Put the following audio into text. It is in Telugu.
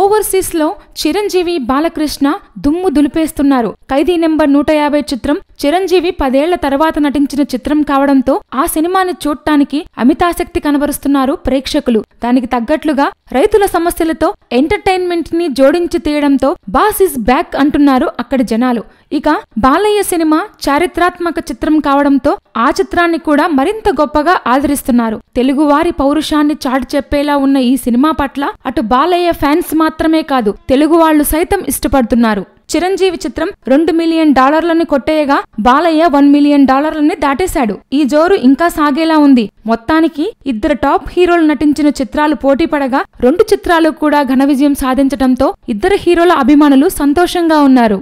ఓవర్సీస్లో చిరంజీవి బాలకృష్ణ దుమ్ము దులిపేస్తున్నారు ఖైదీ నెంబర్ నూట యాభై చిత్రం చిరంజీవి పదేళ్ల తర్వాత నటించిన చిత్రం కావడంతో ఆ సినిమాని చూడటానికి అమితాసక్తి కనబరుస్తున్నారు ప్రేక్షకులు దానికి తగ్గట్లుగా రైతుల సమస్యలతో ఎంటర్టైన్మెంట్ ని జోడించి తీయడంతో బాస్ ఇస్ బ్యాక్ అంటున్నారు అక్కడి జనాలు ఇక బాలయ్య సినిమా చారిత్రాత్మక చిత్రం కావడంతో ఆ చిత్రాన్ని కూడా మరింత గొప్పగా ఆదరిస్తున్నారు తెలుగువారి పౌరుషాన్ని చాటు చెప్పేలా ఉన్న ఈ సినిమా పట్ల అటు బాలయ్య ఫ్యాన్స్ మాత్రమే కాదు తెలుగు వాళ్ళు సైతం ఇష్టపడుతున్నారు చిరంజీవి చిత్రం రెండు మిలియన్ డాలర్లను కొట్టేయగా బాలయ్య వన్ మిలియన్ డాలర్లని దాటేశాడు ఈ జోరు ఇంకా సాగేలా ఉంది మొత్తానికి ఇద్దరు టాప్ హీరోలు నటించిన చిత్రాలు పోటీ పడగా రెండు చిత్రాలు కూడా ఘన విజయం సాధించడంతో ఇద్దరు హీరోల అభిమానులు సంతోషంగా ఉన్నారు